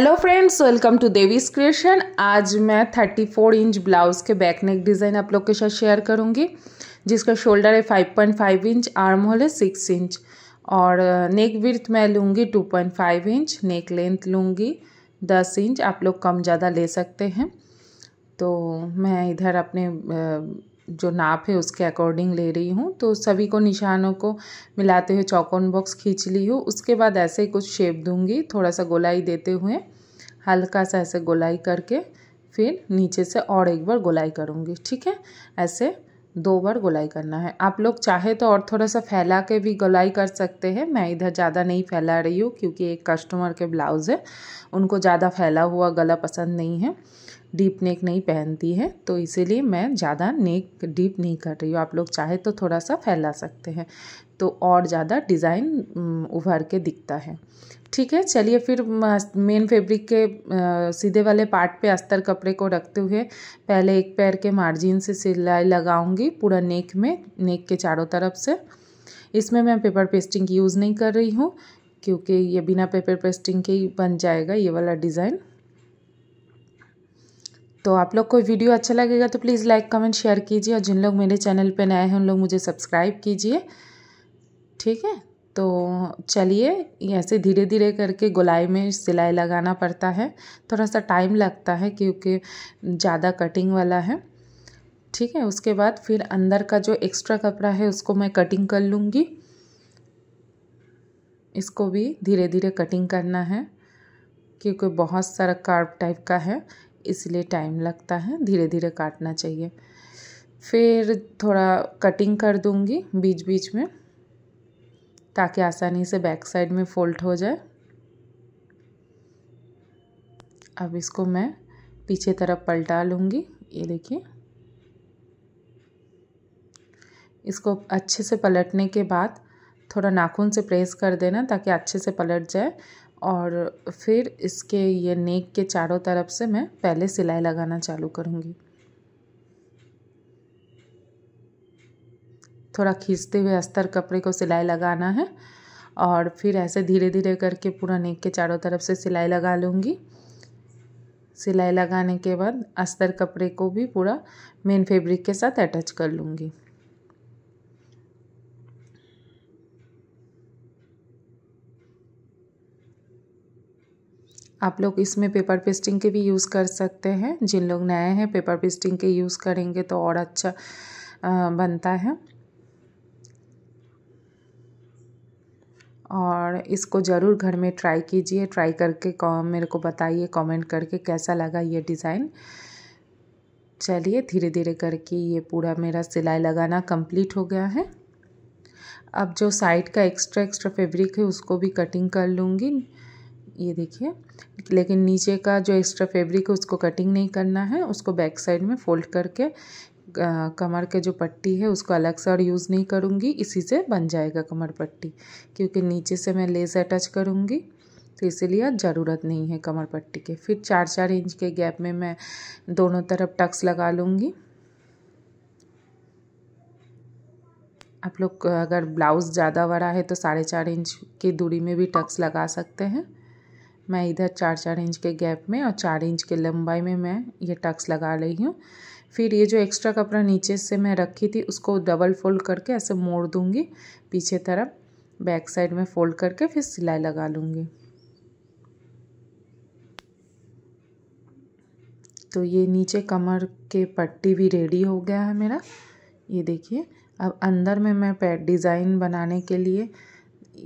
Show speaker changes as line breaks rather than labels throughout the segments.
hello friends welcome to Devi's creation आज मैं 34 inch blouse के बैक नेक डिज़ाइन आप लोग के साथ शेयर करूंगी जिसका शोल्डर है 5.5 इंच आर्म होल है 6 इंच और नेक विर्थ मैं लूँगी 2.5 इंच नेक लेंथ लूँगी 10 इंच आप लोग कम ज़्यादा ले सकते हैं तो मैं इधर अपने जो नाप है उसके अकॉर्डिंग ले रही हूँ तो सभी को निशानों को मिलाते हुए चौकोन बॉक्स खींच ली हूँ उसके बाद ऐसे ही कुछ शेप दूंगी थोड़ा सा गोलाई देते हुए हल्का सा ऐसे गोलाई करके फिर नीचे से और एक बार गोलाई करूँगी ठीक है ऐसे दो बार गोलाई करना है आप लोग चाहे तो और थोड़ा सा फैला के भी गोलाई कर सकते हैं मैं इधर ज़्यादा नहीं फैला रही हूँ क्योंकि एक कस्टमर के ब्लाउज़ है उनको ज़्यादा फैला हुआ गला पसंद नहीं है डीप नेक नहीं पहनती है तो इसीलिए मैं ज़्यादा नेक डीप नहीं कर रही हूँ आप लोग चाहे तो थोड़ा सा फैला सकते हैं तो और ज़्यादा डिज़ाइन उभर के दिखता है ठीक है चलिए फिर मेन फैब्रिक के सीधे वाले पार्ट पे अस्तर कपड़े को रखते हुए पहले एक पैर के मार्जिन से सिलाई लगाऊंगी पूरा नेक में नेक के चारों तरफ से इसमें मैं पेपर पेस्टिंग यूज़ नहीं कर रही हूँ क्योंकि ये बिना पेपर पेस्टिंग के ही बन जाएगा ये वाला डिज़ाइन तो आप लोग को वीडियो अच्छा लगेगा तो प्लीज़ लाइक कमेंट शेयर कीजिए और जिन लोग मेरे चैनल पे नए हैं उन लोग मुझे सब्सक्राइब कीजिए ठीक है तो चलिए ऐसे धीरे धीरे करके गोलाई में सिलाई लगाना पड़ता है थोड़ा सा टाइम लगता है क्योंकि ज़्यादा कटिंग वाला है ठीक है उसके बाद फिर अंदर का जो एक्स्ट्रा कपड़ा है उसको मैं कटिंग कर लूँगी इसको भी धीरे धीरे कटिंग करना है क्योंकि बहुत सारा कार्ब टाइप का है इसलिए टाइम लगता है धीरे धीरे काटना चाहिए फिर थोड़ा कटिंग कर दूंगी बीच बीच में ताकि आसानी से बैक साइड में फोल्ड हो जाए अब इसको मैं पीछे तरफ पलटा लूँगी ये देखिए इसको अच्छे से पलटने के बाद थोड़ा नाखून से प्रेस कर देना ताकि अच्छे से पलट जाए और फिर इसके ये नेक के चारों तरफ से मैं पहले सिलाई लगाना चालू करूँगी थोड़ा खींचते हुए अस्तर कपड़े को सिलाई लगाना है और फिर ऐसे धीरे धीरे करके पूरा नेक के चारों तरफ से सिलाई लगा लूँगी सिलाई लगाने के बाद अस्तर कपड़े को भी पूरा मेन फैब्रिक के साथ अटैच कर लूँगी आप लोग इसमें पेपर पेस्टिंग के भी यूज़ कर सकते हैं जिन लोग नए हैं पेपर पेस्टिंग के यूज़ करेंगे तो और अच्छा बनता है और इसको ज़रूर घर में ट्राई कीजिए ट्राई करके मेरे को बताइए कमेंट करके कैसा लगा ये डिज़ाइन चलिए धीरे धीरे करके ये पूरा मेरा सिलाई लगाना कंप्लीट हो गया है अब जो साइड का एक्स्ट्रा एक्स्ट्रा फैब्रिक है उसको भी कटिंग कर लूँगी ये देखिए लेकिन नीचे का जो एक्स्ट्रा फैब्रिक है उसको कटिंग नहीं करना है उसको बैक साइड में फोल्ड करके कमर के जो पट्टी है उसको अलग से और यूज़ नहीं करूँगी इसी से बन जाएगा कमर पट्टी क्योंकि नीचे से मैं लेस अटैच करूँगी तो इसीलिए ज़रूरत नहीं है कमर पट्टी के फिर चार चार इंच के गैप में मैं दोनों तरफ टक्स लगा लूँगी आप लोग अगर ब्लाउज़ ज़्यादा बड़ा है तो साढ़े चार इंच की दूरी में भी टक्स लगा सकते हैं मैं इधर चार चार इंच के गैप में और चार इंच के लंबाई में मैं ये टक्स लगा रही हूँ फिर ये जो एक्स्ट्रा कपड़ा नीचे से मैं रखी थी उसको डबल फोल्ड करके ऐसे मोड़ दूँगी पीछे तरफ बैक साइड में फोल्ड करके फिर सिलाई लगा लूँगी तो ये नीचे कमर के पट्टी भी रेडी हो गया है मेरा ये देखिए अब अंदर में मैं पैड डिज़ाइन बनाने के लिए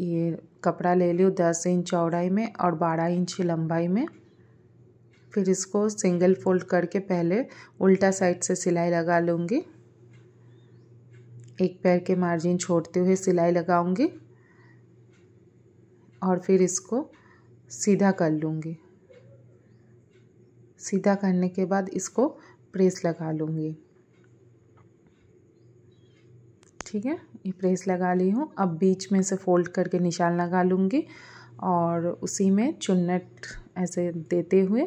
ये कपड़ा ले लूँ दस इंच चौड़ाई में और बारह इंच लंबाई में फिर इसको सिंगल फोल्ड करके पहले उल्टा साइड से सिलाई लगा लूँगी एक पैर के मार्जिन छोड़ते हुए सिलाई लगाऊंगी और फिर इसको सीधा कर लूँगी सीधा करने के बाद इसको प्रेस लगा लूँगी ठीक है ये प्रेस लगा ली हूँ अब बीच में से फोल्ड करके निशान लगा लूँगी और उसी में चुन्नट ऐसे देते हुए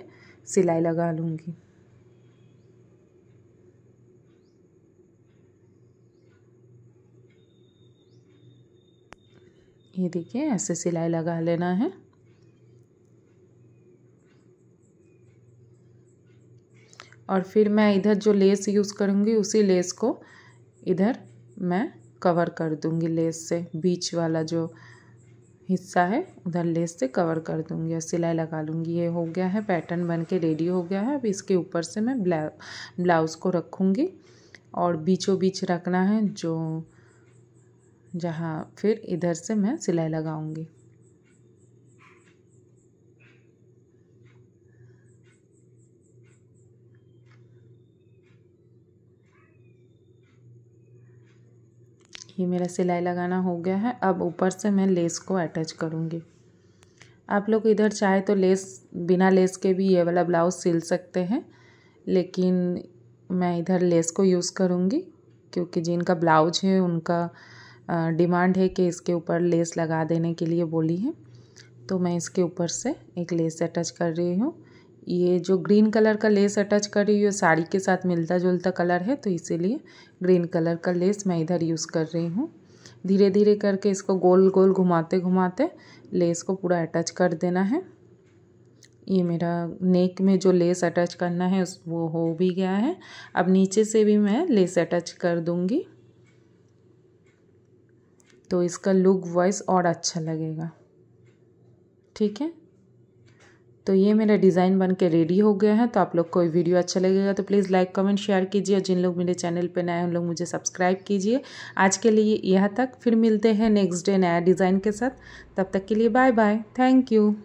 सिलाई लगा लूँगी ये देखिए ऐसे सिलाई लगा लेना है और फिर मैं इधर जो लेस यूज़ करूँगी उसी लेस को इधर मैं कवर कर दूंगी लेस से बीच वाला जो हिस्सा है उधर लेस से कवर कर दूंगी और सिलाई लगा लूँगी ये हो गया है पैटर्न बन के रेडी हो गया है अब इसके ऊपर से मैं ब्ला ब्लाउज़ को रखूँगी और बीचों बीच रखना है जो जहाँ फिर इधर से मैं सिलाई लगाऊँगी देखिए मेरा सिलाई लगाना हो गया है अब ऊपर से मैं लेस को अटैच करूँगी आप लोग इधर चाहे तो लेस बिना लेस के भी ये वाला ब्लाउज सिल सकते हैं लेकिन मैं इधर लेस को यूज़ करूँगी क्योंकि जिनका ब्लाउज है उनका डिमांड है कि इसके ऊपर लेस लगा देने के लिए बोली है तो मैं इसके ऊपर से एक लेस अटैच कर रही हूँ ये जो ग्रीन कलर का लेस अटैच कर रही हूँ साड़ी के साथ मिलता जुलता कलर है तो इसीलिए ग्रीन कलर का लेस मैं इधर यूज़ कर रही हूँ धीरे धीरे करके इसको गोल गोल घुमाते घुमाते लेस को पूरा अटैच कर देना है ये मेरा नेक में जो लेस अटैच करना है उस वो हो भी गया है अब नीचे से भी मैं लेस अटैच कर दूँगी तो इसका लुक वॉइस और अच्छा लगेगा ठीक है तो ये मेरा डिज़ाइन बन के रेडी हो गया है तो आप लोग को वीडियो अच्छा लगेगा तो प्लीज़ लाइक कमेंट शेयर कीजिए और जिन लोग मेरे चैनल पर नए उन लोग मुझे सब्सक्राइब कीजिए आज के लिए यहाँ तक फिर मिलते हैं नेक्स्ट डे नया डिज़ाइन के साथ तब तक के लिए बाय बाय थैंक यू